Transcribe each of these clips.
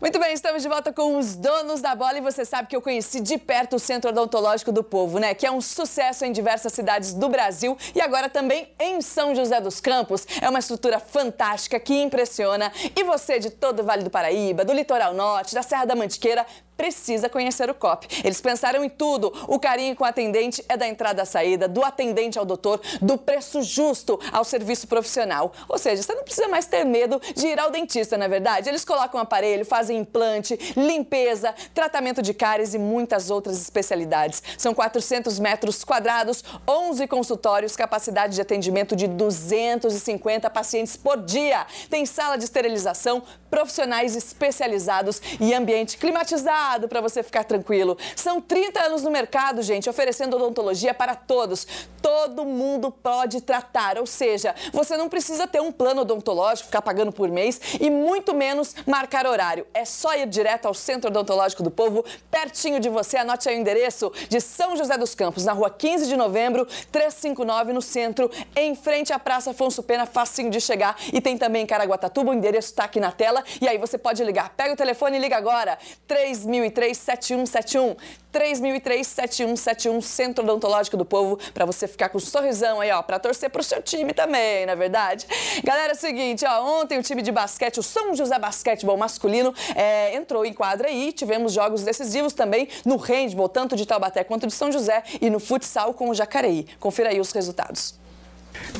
Muito bem, estamos de volta com os donos da bola e você sabe que eu conheci de perto o Centro Odontológico do Povo, né? Que é um sucesso em diversas cidades do Brasil e agora também em São José dos Campos. É uma estrutura fantástica que impressiona. E você de todo o Vale do Paraíba, do Litoral Norte, da Serra da Mantiqueira, precisa conhecer o COP. Eles pensaram em tudo. O carinho com o atendente é da entrada à saída, do atendente ao doutor, do preço justo ao serviço profissional. Ou seja, você não precisa mais ter medo de ir ao dentista, na é verdade. Eles colocam aparelho, fazem implante, limpeza, tratamento de cáries e muitas outras especialidades. São 400 metros quadrados, 11 consultórios, capacidade de atendimento de 250 pacientes por dia. Tem sala de esterilização, profissionais especializados e ambiente climatizado cuidado para você ficar tranquilo. São 30 anos no mercado, gente, oferecendo odontologia para todos. Todo mundo pode tratar, ou seja, você não precisa ter um plano odontológico, ficar pagando por mês e muito menos marcar horário. É só ir direto ao Centro Odontológico do Povo, pertinho de você. Anote aí o endereço de São José dos Campos, na rua 15 de novembro, 359, no centro, em frente à Praça Afonso Pena, facinho de chegar. E tem também em Caraguatatuba, o endereço está aqui na tela. E aí você pode ligar. Pega o telefone e liga agora. 3000. 3003 7171. 3003 7171, Centro Odontológico do Povo, para você ficar com um sorrisão aí, ó, para torcer pro seu time também, na é verdade. Galera, é o seguinte, ó, ontem o time de basquete, o São José Basquetebol masculino, é, entrou em quadra e tivemos jogos decisivos também no handball, tanto de Taubaté quanto de São José e no futsal com o Jacareí. Confira aí os resultados.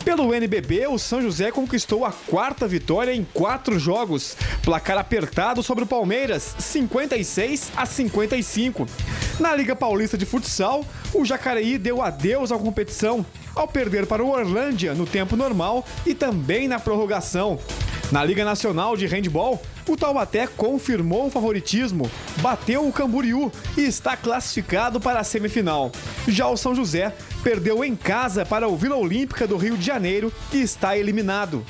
Pelo NBB, o São José conquistou a quarta vitória em quatro jogos. Placar apertado sobre o Palmeiras, 56 a 55. Na Liga Paulista de Futsal, o Jacareí deu adeus à competição ao perder para o Orlândia no tempo normal e também na prorrogação. Na Liga Nacional de Handball, o Taubaté confirmou o favoritismo, bateu o Camboriú e está classificado para a semifinal. Já o São José perdeu em casa para o Vila Olímpica do Rio de Janeiro e está eliminado.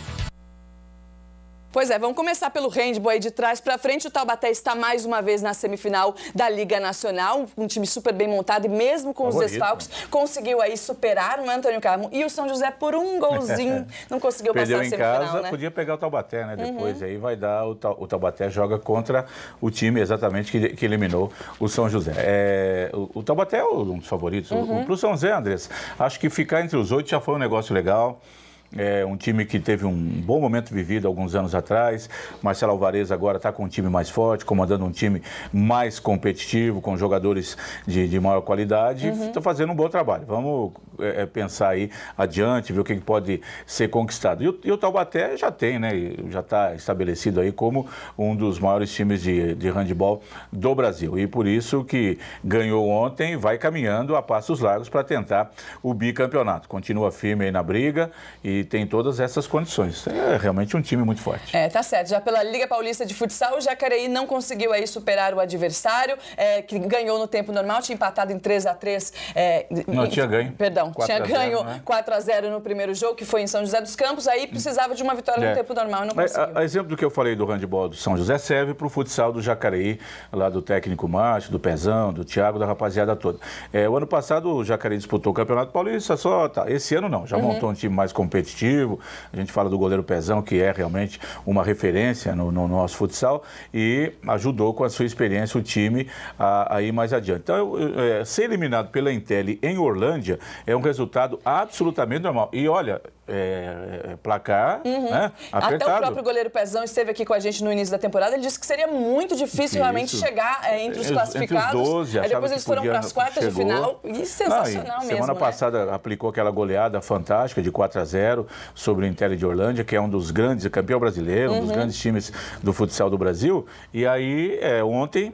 Pois é, vamos começar pelo handball aí de trás para frente. O Taubaté está mais uma vez na semifinal da Liga Nacional, um time super bem montado e mesmo com Favorito. os desfalques conseguiu aí superar o Antônio Carmo e o São José por um golzinho. não conseguiu passar a semifinal, em casa, né? podia pegar o Taubaté, né? Uhum. Depois uhum. aí vai dar o, o, Taubaté joga contra o time exatamente que, que eliminou o São José. É, o, o, Taubaté é um dos favoritos. Uhum. Para o São José, Andrés, acho que ficar entre os oito já foi um negócio legal. É um time que teve um bom momento vivido alguns anos atrás. Marcelo Alvarez agora está com um time mais forte, comandando um time mais competitivo, com jogadores de, de maior qualidade. Está uhum. fazendo um bom trabalho. Vamos é, é, pensar aí adiante, ver o que pode ser conquistado. E o, e o Taubaté já tem, né? Já está estabelecido aí como um dos maiores times de, de handball do Brasil. E por isso que ganhou ontem, vai caminhando a passos largos para tentar o bicampeonato. Continua firme aí na briga e tem todas essas condições. É realmente um time muito forte. É, tá certo. Já pela Liga Paulista de Futsal, o Jacareí não conseguiu aí superar o adversário, é, que ganhou no tempo normal, tinha empatado em 3 a 3 é, Não em, tinha ganho. Perdão então, tinha ganho né? 4 a 0 no primeiro jogo, que foi em São José dos Campos, aí precisava de uma vitória é. no tempo normal, não conseguiu. A, a, exemplo do que eu falei do handball do São José serve para o futsal do Jacareí, lá do técnico Márcio, do Pezão, do Thiago, da rapaziada toda. É, o ano passado o Jacareí disputou o Campeonato Paulista, só tá. Esse ano não, já uhum. montou um time mais competitivo. A gente fala do goleiro Pezão, que é realmente uma referência no, no nosso futsal e ajudou com a sua experiência o time a, a ir mais adiante. Então, eu, é, ser eliminado pela Intel em Orlândia é é um resultado absolutamente normal. E olha, é, é, é, placar uhum. né? Até o próprio goleiro Pezão esteve aqui com a gente no início da temporada. Ele disse que seria muito difícil realmente chegar é, entre os classificados. Entre os 12, Aí depois eles foram para as quartas chegou. de final. E sensacional e mesmo. Semana né? passada aplicou aquela goleada fantástica de 4 a 0 sobre o Inter de Orlândia, que é um dos grandes, é campeão brasileiro, uhum. um dos uhum. grandes times do futsal do Brasil. E aí, é, ontem,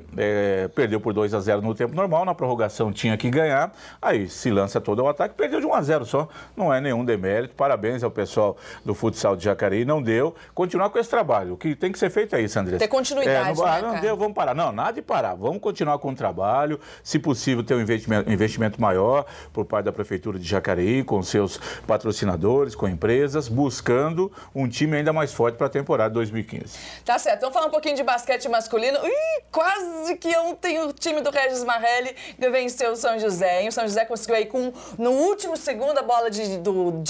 perdeu por 2 a 0 no tempo normal. Na prorrogação tinha que ganhar. Aí se lança todo o ataque, perdeu de 1 a 0 só. Não é nenhum demérito. Parabéns parabéns ao pessoal do futsal de Jacareí, não deu. Continuar com esse trabalho. O que tem que ser feito aí, é isso, Ter continuidade. É, não, né, não cara? deu, vamos parar. Não, nada de parar. Vamos continuar com o trabalho. Se possível, ter um investimento, investimento maior por parte da Prefeitura de Jacareí, com seus patrocinadores, com empresas, buscando um time ainda mais forte para a temporada 2015. Tá certo. Vamos falar um pouquinho de basquete masculino. Ih, quase de que ontem o time do Regis Marrelli venceu o São José. E o São José conseguiu aí com, no último segundo, a bola de, do,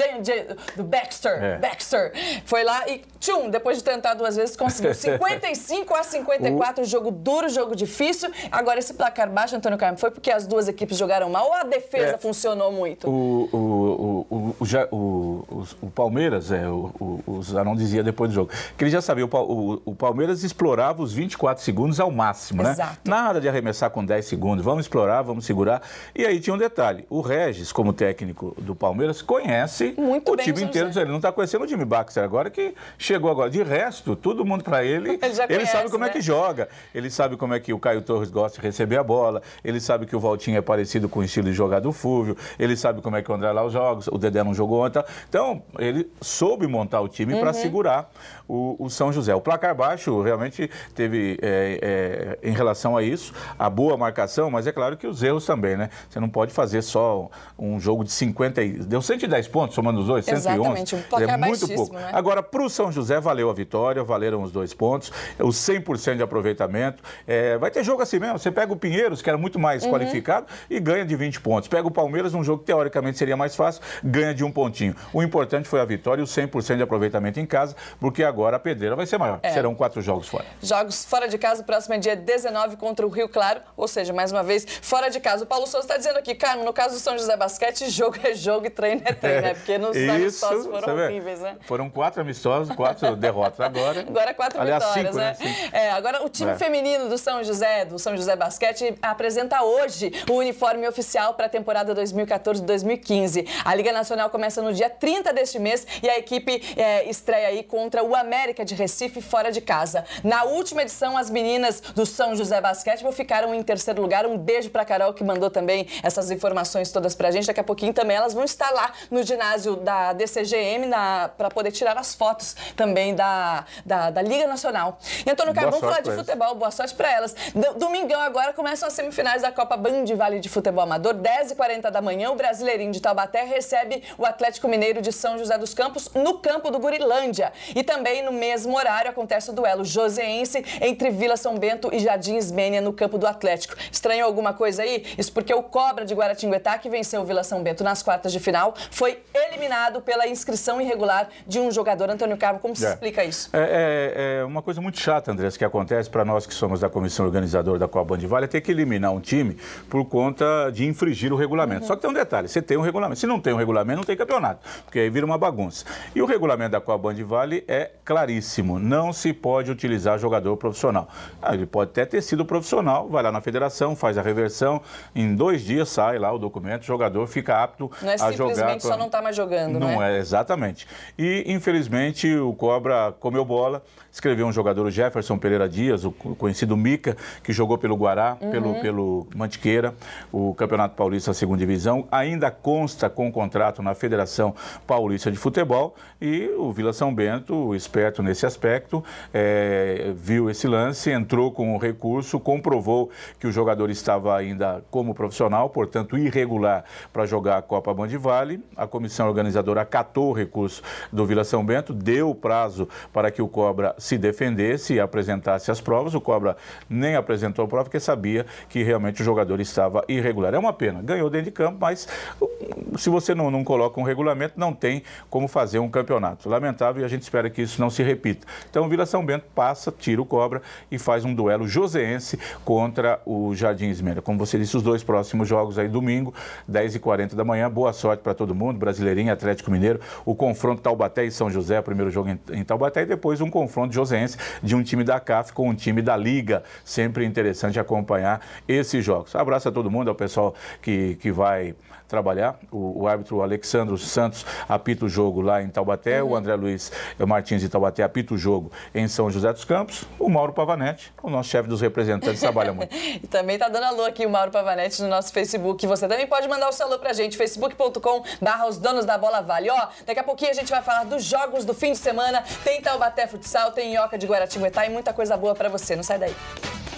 do Baxter. É. Baxter. Foi lá e, tchum, depois de tentar duas vezes, conseguiu. 55 a 54, jogo duro, jogo difícil. Agora, esse placar baixo, Antônio Carmo, foi porque as duas equipes jogaram mal ou a defesa é. funcionou muito? O, o, o, o, o, o, o Palmeiras, é, o, o, o Zanon dizia depois do jogo, que ele já sabia, o, o, o Palmeiras explorava os 24 segundos ao máximo, né? Exato. né? Exato. Nada de arremessar com 10 segundos. Vamos explorar, vamos segurar. E aí tinha um detalhe: o Regis, como técnico do Palmeiras, conhece Muito o time inteiro. Ele não está conhecendo o time Baxter agora, que chegou agora. De resto, todo mundo para ele, ele, ele conhece, sabe como é né? é que joga. Ele sabe como é que o Caio Torres gosta de receber a bola. Ele sabe que o Valtinho é parecido com o estilo de jogar do Fúvio. Ele sabe como é que o André lá joga. O Dedé não jogou ontem. Então, ele soube montar o time uhum. para segurar o, o, São José. O placar baixo realmente teve, é, é, em relação relação a isso, a boa marcação, mas é claro que os erros também, né? Você não pode fazer só um jogo de 50 e... Deu 110 pontos somando os dois, 111. Exatamente, um é placar é muito pouco. Né? Agora, para o São José, valeu a vitória, valeram os dois pontos, é o 100% de aproveitamento. É, vai ter jogo assim mesmo, você pega o Pinheiros, que era muito mais uhum. qualificado, e ganha de 20 pontos. Pega o Palmeiras, um jogo que teoricamente seria mais fácil, ganha de um pontinho. O importante foi a vitória e o 100% de aproveitamento em casa, porque agora a pedreira vai ser maior. É. Serão quatro jogos fora. Jogos fora de casa, próximo é dia 19 9 contra o Rio Claro, ou seja, mais uma vez, fora de casa. O Paulo Souza está dizendo aqui, Carmo, no caso do São José Basquete, jogo é jogo e treino é treino, né? Porque nos Isso, amistosos foram horríveis, né? Foram quatro amistosos, quatro derrotas agora. Agora quatro Aliás, vitórias, cinco, né? né? É, agora o time é. feminino do São José, do São José Basquete, apresenta hoje o uniforme oficial para a temporada 2014-2015. A Liga Nacional começa no dia 30 deste mês e a equipe é, estreia aí contra o América de Recife fora de casa. Na última edição, as meninas do São José da basquetebol ficaram em terceiro lugar. Um beijo para Carol que mandou também essas informações todas para a gente. Daqui a pouquinho também elas vão estar lá no ginásio da DCGM para poder tirar as fotos também da, da, da Liga Nacional. E Antônio Caio, vamos falar de futebol. Boa sorte para elas. Domingão agora começam as semifinais da Copa Band Vale de Futebol Amador. 10h40 da manhã, o Brasileirinho de Taubaté recebe o Atlético Mineiro de São José dos Campos no campo do Gurilândia. E também no mesmo horário acontece o duelo joseense entre Vila São Bento e Jardins no campo do Atlético. Estranhou alguma coisa aí? Isso porque o Cobra de Guaratinguetá, que venceu o Vila São Bento nas quartas de final, foi eliminado pela inscrição irregular de um jogador. Antônio Carmo, como se é. explica isso? É, é, é, uma coisa muito chata, Andrés, que acontece para nós que somos da comissão organizadora da Copa de Vale, é ter que eliminar um time por conta de infringir o regulamento. Uhum. Só que tem um detalhe, você tem um regulamento. Se não tem um regulamento, não tem campeonato, porque aí vira uma bagunça. E o regulamento da Copa de Vale é claríssimo, não se pode utilizar jogador profissional. Ah, ele pode até ter sido sido profissional, vai lá na federação, faz a reversão, em dois dias sai lá o documento, o jogador fica apto é a jogar. Não é simplesmente só não está mais jogando, não né? é? exatamente. E, infelizmente, o Cobra comeu bola, escreveu um jogador, o Jefferson Pereira Dias, o conhecido Mica, que jogou pelo Guará, uhum. pelo, pelo Mantiqueira, o Campeonato Paulista Segunda Divisão, ainda consta com o contrato na Federação Paulista de Futebol e o Vila São Bento, esperto nesse aspecto, é, viu esse lance, entrou com o recurso comprovou que o jogador estava ainda como profissional, portanto irregular para jogar a Copa Band Vale. A comissão organizadora acatou o recurso do Vila São Bento, deu prazo para que o Cobra se defendesse e apresentasse as provas. O Cobra nem apresentou a prova porque sabia que realmente o jogador estava irregular. É uma pena, ganhou dentro de campo, mas hum, se você não, não coloca um regulamento, não tem como fazer um campeonato. Lamentável e a gente espera que isso não se repita. Então o Vila São Bento passa, tira o Cobra e faz um duelo joseense Figueirense contra o Jardim Esmeralda. Como você disse, os dois próximos jogos aí domingo, 10h40 da manhã. Boa sorte para todo mundo, Brasileirinho, Atlético Mineiro. O confronto Taubaté e São José, primeiro jogo em, em Taubaté, e depois um confronto joseense de um time da CAF com um time da Liga. Sempre interessante acompanhar esses jogos. Abraço a todo mundo, ao pessoal que, que vai trabalhar. O, o árbitro Alexandre Santos apita o jogo lá em Taubaté, uhum. o André Luiz Martins de Taubaté apita o jogo em São José dos Campos, o Mauro Pavanete, o nosso chefe dos representantes representantes trabalham muito. e também está dando alô aqui o Mauro Pavanetti no nosso Facebook. Você também pode mandar o seu alô pra gente, facebook.com barra os donos da bola vale. Ó, daqui a pouquinho a gente vai falar dos jogos do fim de semana, tem Taubaté Futsal, tem Ioca de Guaratinguetá e muita coisa boa para você. Não sai daí.